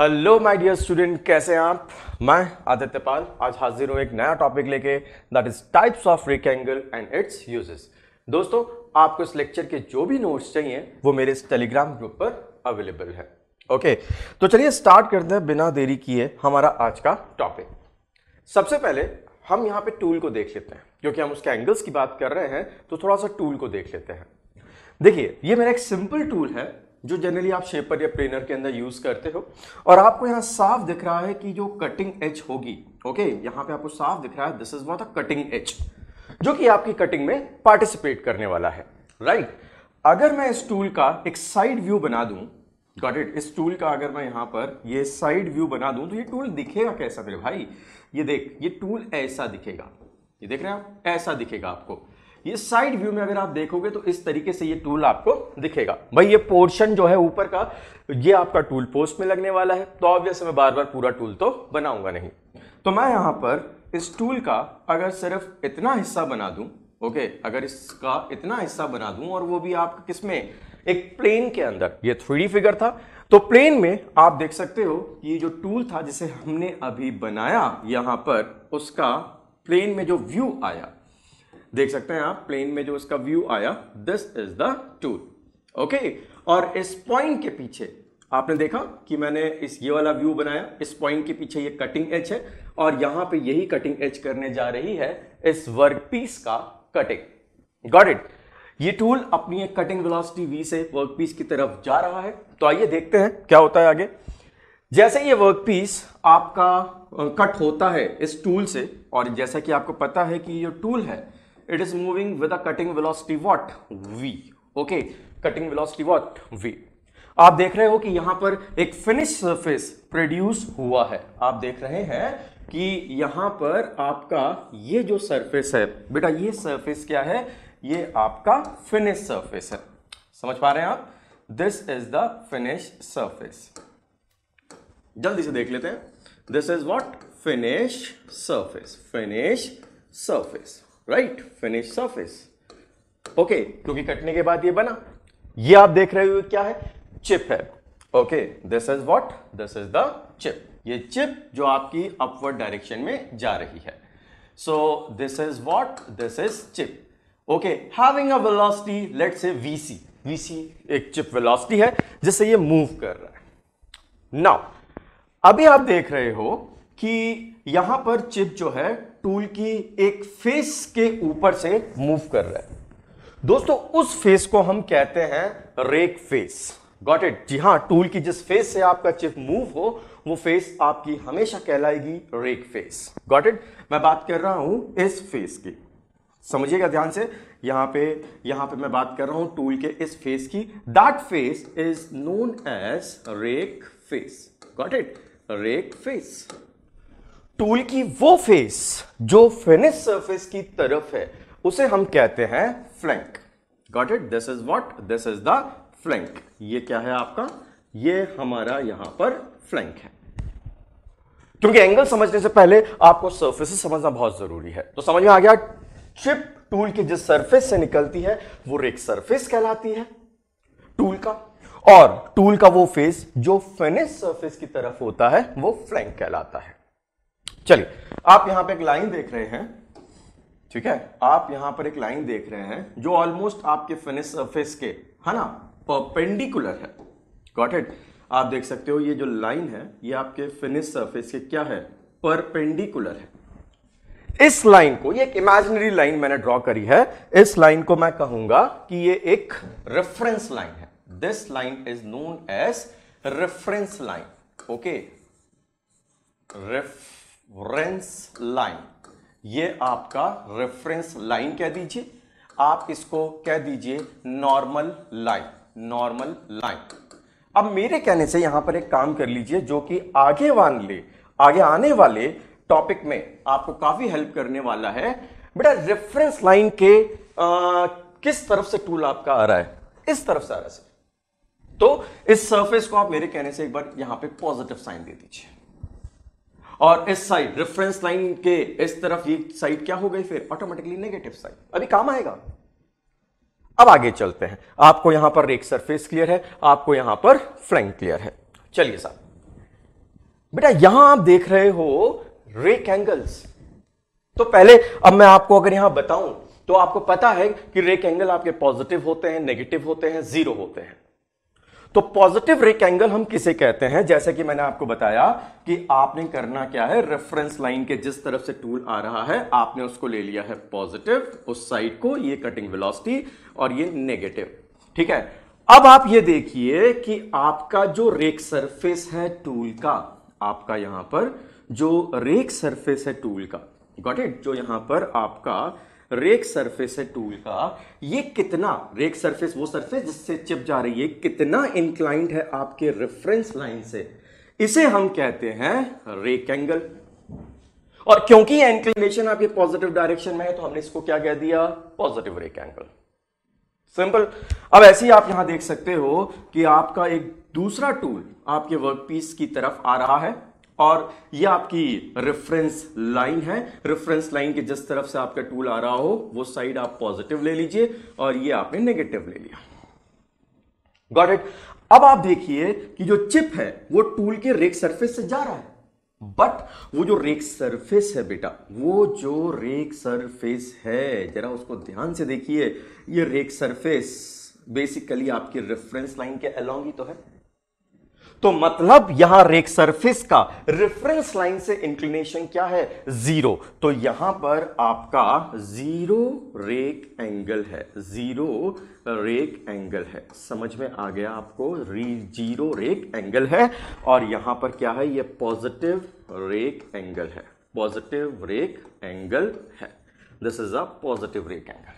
Hello my dear student कैसे हैं आप मैं आदित्य पाल आज हाजिर हूँ एक नया टॉपिक लेके that is types of rectangle and it's uses दोस्तों आपको इस लेक्चर के जो भी नोट्स चाहिए वो मेरे इस टेलीग्राम ग्रुप पर अवेलेबल है ओके okay, तो चलिए स्टार्ट करते हैं बिना देरी किए हमारा आज का टॉपिक सबसे पहले हम यहाँ पे टूल को देख लेते हैं क्योंकि हम उसके एंगल्स की बात कर रहे हैं तो थोड़ा सा टूल को देख लेते हैं देखिए ये मेरा एक सिंपल टूल है जो जनरली आप शेपर या प्लेनर के अंदर यूज करते हो और आपको यहाँ साफ दिख रहा है कि जो कटिंग एच होगी ओके यहाँ पे आपको साफ दिख रहा है this is what a cutting H जो कि आपकी कटिंग में पार्टिसिपेट करने वाला है राइट right? अगर मैं इस टूल का एक साइड व्यू बना दूं गॉट इट इस टूल का अगर मैं यहां पर ये साइड व्यू बना दूं तो ये टूल दिखेगा कैसा मेरे भाई ये देख ये टूल ऐसा दिखेगा ये देख रहे हैं आप ऐसा दिखेगा आपको ये साइड व्यू में अगर आप देखोगे तो इस तरीके से ये टूल आपको दिखेगा भाई ये पोर्शन जो है ऊपर का ये आपका टूल पोस्ट में लगने वाला है तो ऑब्वियस मैं बार बार पूरा टूल तो बनाऊंगा नहीं तो मैं यहां पर इस टूल का अगर सिर्फ इतना हिस्सा बना दूँ ओके अगर इसका इतना हिस्सा बना दूं और वो भी आप किसमें एक प्लेन के अंदर ये थ्री फिगर था तो प्लेन में आप देख सकते हो ये जो टूल था जिसे हमने अभी बनाया यहां पर उसका प्लेन में जो व्यू आया देख सकते हैं आप प्लेन में जो इसका व्यू आया this is the tool okay और इस पॉइंट के पीछे आपने देखा कि मैंने इस ये वाला व्यू बनाया इस पॉइंट के पीछे ये कटिंग एच है और यहां पे यही कटिंग एच करने जा रही है इस वर्क पीस का कटिंग गॉट इट ये टूल अपनी एक कटिंग वेलोसिटी वी से वर्कपीस की तरफ जा रहा है तो आइए देखते हैं क्या होता है आगे जैसे ये वर्कपीस आपका कट होता है इस टूल से और जैसा कि आपको पता है कि ये टूल है it is moving with a cutting velocity what V okay cutting velocity what V आप देख रहे हो कि यहां पर एक फिनिश सरफेस प्रोड्यूस हुआ है आप देख रहे हैं कि यहां पर आपका ये जो सरफेस है बेटा ये सरफेस क्या है ये आपका फिनिश सरफेस है समझ पा रहे हैं आप this is the finish surface जल्दी से देख लेते हैं this is what finish surface finish surface right finish surface okay क्योंकि कटने के बाद ये बना ये आप देख रहे हो क्या है चिप है okay this is what this is the chip ये चिप जो आपकी अपवर्ड डायरेक्शन में जा रही है so this is what this is chip okay having a velocity let say V C V C एक चिप वेलोसिटी है जिससे ये मूव कर रहा है नाउ अभी आप देख रहे हो कि यहां पर चिप जो है टूल की एक फेस के ऊपर से मूव कर रहा है दोस्तों उस फेस को हम कहते हैं रेक फेस गॉट इट जी हाँ टूल की जिस फेस से आपका चिप मूव हो वो फेस आपकी हमेशा कहलाएगी रेक फेस गॉट इट मैं बात कर रहा हूं इस फेस की समझिएगा ध्यान से यहां पे यहां पे मैं बात कर रहा हूं टूल के इस फेस की that face is known as rake face got it rake face tool की वो फेस जो फिनिश सरफेस की तरफ है उसे हम कहते हैं flank got it this is what this is the flank ये क्या है आपका ये हमारा यहां पर फ्लैंक है क्योंकि एंगल समझने से पहले आपको सर्फेस समझना बहुत जरूरी है तो समझ में आ गया चिप टूल की जिस सरफेस से निकलती है वो रेक सरफेस कहलाती है टूल का और टूल का वो फेस जो फिनिश सरफेस की तरफ होता है वो फ्लैंक कहलाता है चलिए आप यहां पे एक लाइन देख रहे हैं ठीक है आप यहां पर एक लाइन देख रहे हैं जो ऑलमोस्ट आपके फिनिश सरफेस के है ना परपेंडिकुलर है गॉट इट आप देख सकते हो ये जो लाइन है ये आपके फिनिश सरफेस के क्या है परपेंडिकुलर है इस लाइन को ये एक इमेजिनरी लाइन मैंने ड्रॉ करी है इस लाइन को मैं कहूंगा कि ये एक रेफरेंस लाइन है this line is known as reference line okay reference line ये आपका रेफरेंस लाइन कह दीजिए आप इसको कह दीजिए नॉर्मल लाइन नॉर्मल लाइन अब मेरे कहने से यहां पर एक काम कर लीजिए जो कि आगे वाले आगे आने वाले टॉपिक में आपको काफी हेल्प करने वाला है बेटा रेफरेंस लाइन के आ, किस तरफ से टूल आपका आ रहा है इस तरफ से आ रहा है तो इस सरफेस को आप मेरे कहने से एक बार यहां पे पॉजिटिव साइन दे दीजिए और इस साइड रेफरेंस लाइन के इस तरफ ये साइड क्या हो गई फिर ऑटोमेटिकली नेगेटिव साइड अभी काम आएगा अब आगे चलते हैं आपको यहां पर एक सरफेस क्लियर है आपको यहां पर फ्लैंक क्लियर है चलिए साहब बेटा यहां आप देख रहे हो रेक एंगल्स तो पहले अब मैं आपको अगर यहां बताऊं तो आपको पता है कि रेक एंगल आपके पॉजिटिव होते हैं नेगेटिव होते हैं जीरो होते हैं तो पॉजिटिव रेक्टेंगल हम किसे कहते हैं जैसे कि मैंने आपको बताया कि आपने करना क्या है रेफरेंस लाइन के जिस तरफ से टूल आ रहा है आपने उसको ले लिया है पॉजिटिव उस साइड को ये कटिंग वेलोसिटी और ये नेगेटिव ठीक है अब आप ये देखिए कि आपका जो रेक सरफेस है टूल का आपका यहां पर जो रेक सरफेस है टूल का गॉट इट जो यहां पर आपका रेक सरफेस है टूल का ये कितना रेक सरफेस वो सरफेस जिससे चिप जा रही है कितना इंक्लाइंट है आपके रेफरेंस लाइन से इसे हम कहते हैं रेक एंगल और क्योंकि इंक्लिनेशन आपके पॉजिटिव डायरेक्शन में है तो हमने इसको क्या कह दिया पॉजिटिव रेक एंगल सिंपल अब ऐसे ही आप यहां देख सकते हो कि आपका एक दूसरा टूल आपके वर्कपीस की तरफ आ रहा है और ये आपकी रेफरेंस लाइन है रेफरेंस लाइन के जिस तरफ से आपका टूल आ रहा हो वो साइड आप पॉजिटिव ले लीजिए और ये आपने नेगेटिव ले लिया गॉट इट अब आप देखिए कि जो चिप है वो टूल के रेक सरफेस से जा रहा है बट वो जो रेक सरफेस है बेटा वो जो रेक सरफेस है जरा उसको ध्यान से देखिए ये रेक सरफेस बेसिकली आपकी रेफरेंस लाइन के अलोंग ही तो है तो मतलब यहां रेक सरफेस का रेफरेंस लाइन से इंक्लिनेशन क्या है जीरो तो यहां पर आपका जीरो रेक एंगल है जीरो रेक एंगल है समझ में आ गया आपको री जीरो रेक एंगल है और यहां पर क्या है ये पॉजिटिव रेक एंगल है पॉजिटिव रेक एंगल है this is a positive rake angle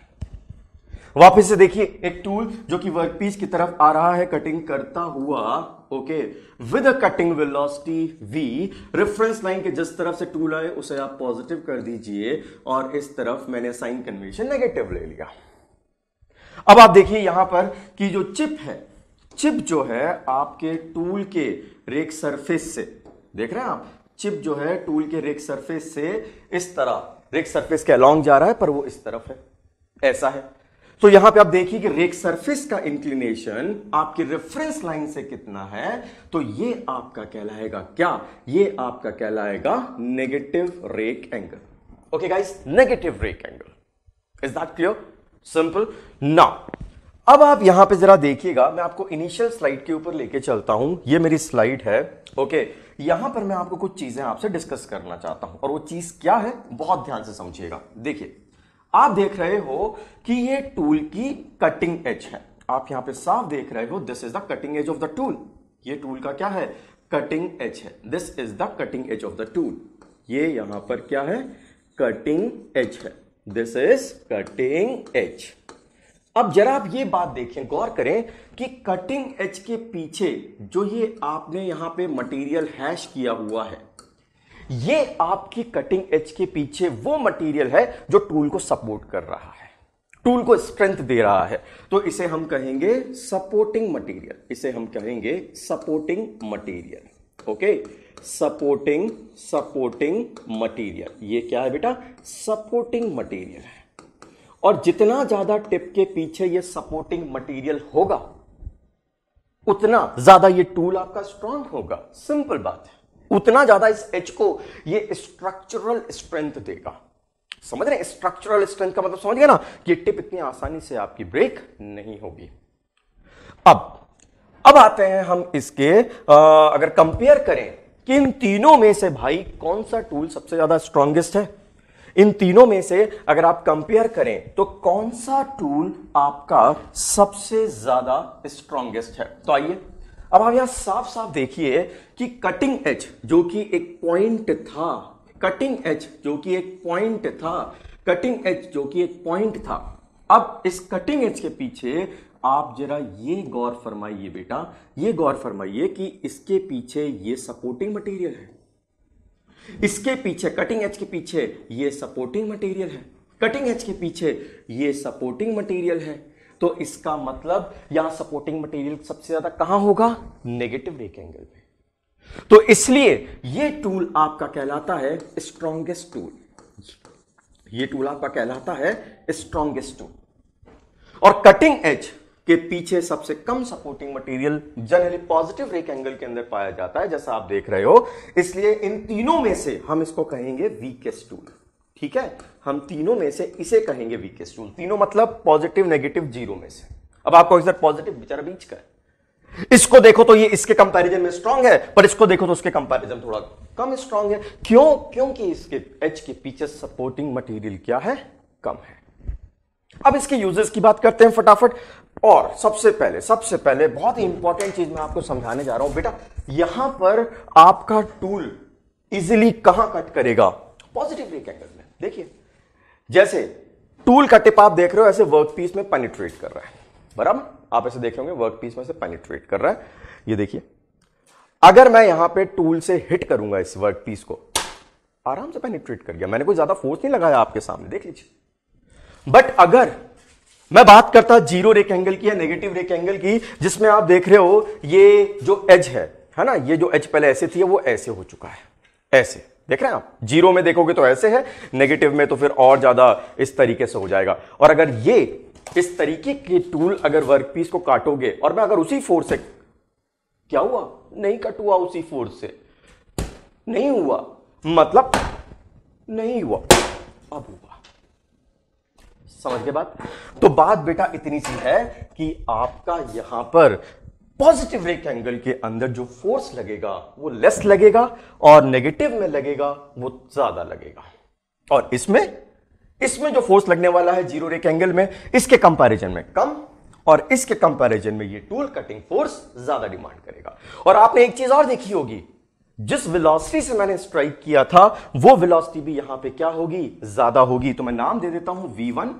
वापस से देखिए एक टूल जो कि वर्कपीस की तरफ आ रहा है कटिंग करता हुआ okay with a cutting velocity V reference line के जिस तरफ से टूल आए उसे आप पॉजिटिव कर दीजिए और इस तरफ मैंने साइन कन्वेंशन नेगेटिव ले लिया अब आप देखिए यहां पर कि जो चिप है चिप जो है आपके टूल के रेक सरफेस से देख रहे हैं आप चिप जो है टूल के रेक सरफेस से इस तरह रेक सरफेस के अलोंग जा रहा है पर वो इस तरफ है ऐसा है तो यहां पे आप देखिए कि रेक सरफेस का इंक्लिनेशन आपकी रेफरेंस लाइन से कितना है तो ये आपका कहलाएगा क्या ये आपका कहलाएगा negative rake angle okay guys negative rake angle is that clear simple now अब आप यहां पे जरा देखिएगा मैं आपको इनिशियल स्लाइड के ऊपर लेके चलता हूं ये मेरी स्लाइड है ओके यहां पर मैं आपको कुछ चीजें आपसे डिस्कस करना चाहता हूं और वो चीज क्या है बहुत ध्यान से समझिएगा देखिए आप देख रहे हो कि ये टूल की कटिंग एज है आप यहां पे साफ देख रहे हो this is the cutting edge of the tool ये टूल का क्या है कटिंग एज है this is the cutting edge of the tool ये यहां पर क्या है कटिंग एज है दिस इज कटिंग एज अब जरा आप ये बात देखें गौर करें कि कटिंग एच के पीछे जो ये आपने यहां पे मटेरियल हैश किया हुआ है ये आपकी कटिंग एज के पीछे वो मटेरियल है जो टूल को सपोर्ट कर रहा है टूल को स्ट्रेंथ दे रहा है तो इसे हम कहेंगे सपोर्टिंग मटेरियल इसे हम कहेंगे supporting material okay supporting supporting material ये क्या है बेटा सपोर्टिंग मटेरियल है और जितना ज्यादा टिप के पीछे ये सपोर्टिंग मटेरियल होगा उतना ज्यादा ये टूल आपका स्ट्रांग होगा सिंपल बात है उतना ज्यादा इस एच को ये स्ट्रक्चरल स्ट्रेंथ देगा समझ रहे हैं स्ट्रक्चरल स्ट्रेंथ का मतलब समझ गया ना कि टिप इतनी आसानी से आपकी ब्रेक नहीं होगी अब अब आते हैं हम इसके आ, अगर कंपेयर करें कि इन तीनों में से भाई कौन सा टूल सबसे ज्यादा स्ट्रांगेस्ट है इन तीनों में से अगर आप कंपेयर करें तो कौन सा टूल आपका सबसे ज्यादा स्ट्रांगेस्ट है तो आइए अब आप यहां साफ साफ देखिए कि कटिंग एच जो कि एक पॉइंट था कटिंग एच जो कि एक पॉइंट था कटिंग एच जो कि एक पॉइंट था अब इस कटिंग एच के पीछे आप जरा ये गौर फरमाइए बेटा ये गौर फरमाइए कि इसके पीछे ये सपोर्टिंग मटेरियल है इसके पीछे कटिंग एच के पीछे ये सपोर्टिंग मटेरियल है कटिंग एच के पीछे ये सपोर्टिंग मटेरियल है तो इसका मतलब यहां सपोर्टिंग मटेरियल सबसे ज्यादा कहां होगा नेगेटिव रे एंगल में तो इसलिए यह टूल आपका कहलाता है स्ट्रॉन्गेस्ट टूल यह टूल आपका कहलाता है स्ट्रॉन्गेस्ट टूल और कटिंग एज के पीछे सबसे कम supporting material generally positive rake angle के अंदर पाया जाता है जैसा आप देख रहे हो इसलिए इन तीनों में से हम इसको कहेंगे वीकेस्ट टूल ठीक है हम तीनों में से इसे कहेंगे वीकेस्ट रूल तीनों मतलब पॉजिटिव नेगेटिव जीरो में से अब आपको सर पॉजिटिव बेचारा बीच का है इसको देखो तो ये इसके कंपैरिजन में स्ट्रांग है पर इसको देखो तो उसके कंपैरिजन थोड़ा कम स्ट्रांग है क्यों क्योंकि इसके एच के पीछे सपोर्टिंग मटेरियल क्या है कम है अब इसके यूजेस की बात करते हैं फटाफट और सबसे पहले सबसे पहले बहुत ही इंपॉर्टेंट चीज मैं आपको समझाने जा रहा हूं बेटा यहां पर आपका टूल इजिली कहां कट करेगा पॉजिटिव रिकैंगल देखिए जैसे टूल का टिप आप देख रहे हो ऐसे वर्क पीस में पेनिट्रेट कर रहा है बराबर आप ऐसे देख रहे होंगे वर्क पीस में से पेनिट्रेट कर रहा है ये देखिए अगर मैं यहां पे टूल से हिट करूंगा इस वर्क पीस को आराम से पेनिट्रेट कर गया मैंने कोई ज्यादा फोर्स नहीं लगाया आपके सामने देख लीजिए बट अगर मैं बात करता जीरो रेक एंगल की या नेगेटिव रेक एंगल की जिसमें आप देख रहे हो ये जो एज है है ना ये जो एज पहले ऐसे थी वो ऐसे हो चुका है ऐसे देख रहे हैं आप जीरो में देखोगे तो ऐसे है नेगेटिव में तो फिर और ज्यादा इस तरीके से हो जाएगा और अगर ये इस तरीके के टूल अगर वर्क पीस को काटोगे और मैं अगर उसी फोर्स से क्या हुआ नहीं कट हुआ उसी फोर्स से नहीं हुआ मतलब नहीं हुआ अब हुआ समझ के बात तो बात बेटा इतनी सी है कि आपका यहां पर पॉजिटिव रेक एंगल के अंदर जो फोर्स लगेगा वो लेस लगेगा और नेगेटिव में लगेगा वो ज्यादा लगेगा और इसमें इसमें जो फोर्स लगने वाला है जीरो एंगल में इसके कंपैरिजन में कम और इसके कंपैरिजन में ये टूल कटिंग फोर्स ज्यादा डिमांड करेगा और आपने एक चीज और देखी होगी जिस वेलोसिटी से मैंने स्ट्राइक किया था वो वेलोसिटी भी यहां पे क्या होगी ज्यादा होगी तो मैं नाम दे देता हूं v1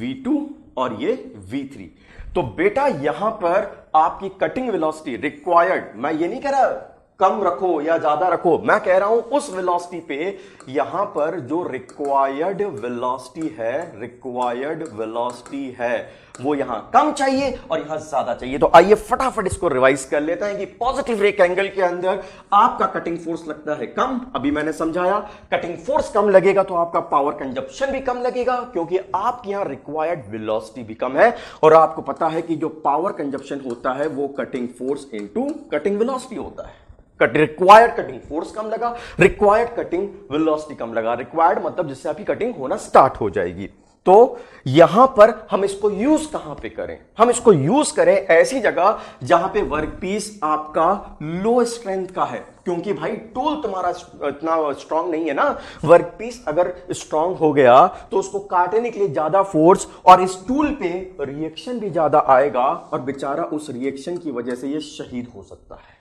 v2 और ये v3 तो बेटा यहां पर आपकी कटिंग वेलोसिटी रिक्वायर्ड मैं ये नहीं कह रहा कम रखो या ज्यादा रखो मैं कह रहा हूं उस वेलोसिटी पे यहां पर जो रिक्वायर्ड वेलोसिटी है रिक्वायर्ड वेलोसिटी है वो यहां कम चाहिए और यहां ज्यादा चाहिए तो आइए फटाफट इसको रिवाइज कर लेते हैं कि पॉजिटिव रेक एंगल के अंदर आपका कटिंग फोर्स लगता है कम अभी मैंने समझाया कटिंग फोर्स कम लगेगा तो आपका पावर कंजप्शन भी कम लगेगा क्योंकि आपके यहां रिक्वायर्ड वेलोसिटी भी कम है और आपको पता है कि जो पावर कंजप्शन होता है वो cutting force into cutting velocity होता है कट रिक्वायर्ड कटिंग फोर्स कम लगा रिक्वायर्ड कटिंग वेलोसिटी कम लगा रिक्वायर्ड मतलब जिससे आपकी कटिंग होना स्टार्ट हो जाएगी तो यहां पर हम इसको यूज कहां पे करें हम इसको यूज करें ऐसी जगह जहां पे वर्क पीस आपका लो स्ट्रेंथ का है क्योंकि भाई टूल तुम्हारा इतना स्ट्रांग नहीं है ना वर्क पीस अगर स्ट्रांग हो गया तो उसको काटने के लिए ज्यादा फोर्स और इस टूल पे रिएक्शन भी ज्यादा आएगा और बेचारा उस रिएक्शन की वजह से ये शहीद हो सकता है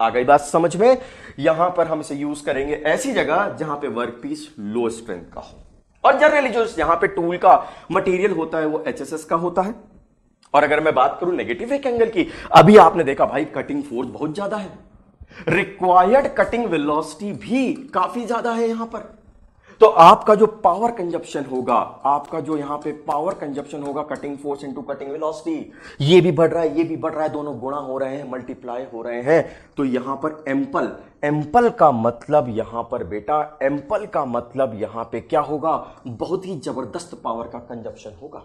आ गई बात समझ में यहां पर हम इसे यूज करेंगे ऐसी जगह जहां पे वर्क पीस लो स्ट्रेंथ का हो और जनरली जो यहां पे टूल का मटेरियल होता है वो एचएसएस का होता है और अगर मैं बात करूं नेगेटिव एक एंगल की अभी आपने देखा भाई कटिंग फोर्स बहुत ज्यादा है रिक्वायर्ड कटिंग वेलोसिटी भी काफी ज्यादा है यहां पर तो आपका जो पावर कंजप्शन होगा आपका जो यहां पे पावर कंजप्शन होगा cutting force into cutting velocity ये भी बढ़ रहा है ये भी बढ़ रहा है दोनों गुणा हो रहे हैं मल्टीप्लाई हो रहे हैं तो यहां पर एम्पल एम्पल का मतलब यहां पर बेटा एम्पल का मतलब यहां पे क्या होगा बहुत ही जबरदस्त पावर का कंजप्शन होगा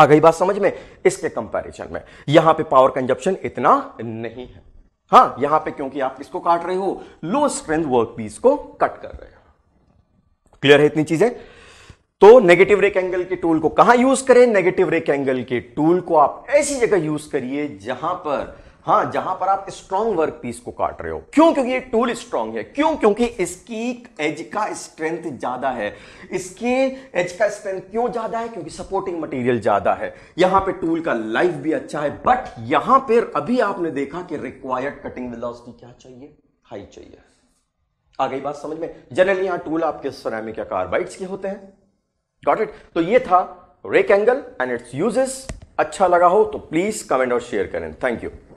आ गई बात समझ में इसके कंपैरिजन में यहां पे पावर कंजप्शन इतना नहीं है हाँ यहां पे क्योंकि आप किसको काट रहे हो लो स्ट्रेंथ वर्क पीस को कट कर रहे हो क्लियर है इतनी चीजें तो नेगेटिव रेक एंगल के टूल को कहां यूज करें नेगेटिव रेक एंगल के टूल को आप ऐसी जगह यूज करिए जहां पर हाँ जहां पर आप स्ट्रॉन्ग वर्क पीस को काट रहे हो क्यों क्योंकि ये टूल स्ट्रांग है क्यों क्योंकि इसकी एज का स्ट्रेंथ ज्यादा है इसके एज का स्ट्रेंथ क्यों ज्यादा है क्योंकि सपोर्टिंग मटेरियल ज्यादा है यहां पे टूल का लाइफ भी अच्छा है बट यहां पर अभी आपने देखा कि रिक्वायर्ड कटिंग वेलोसिटी क्या चाहिए हाई चाहिए आ गई बात समझ में जनरली यहां टूल आपके सरामिक या कार्बाइड्स के होते हैं गॉट इट तो ये था rake angle and it's uses अच्छा लगा हो तो प्लीज कमेंट और शेयर करें थैंक यू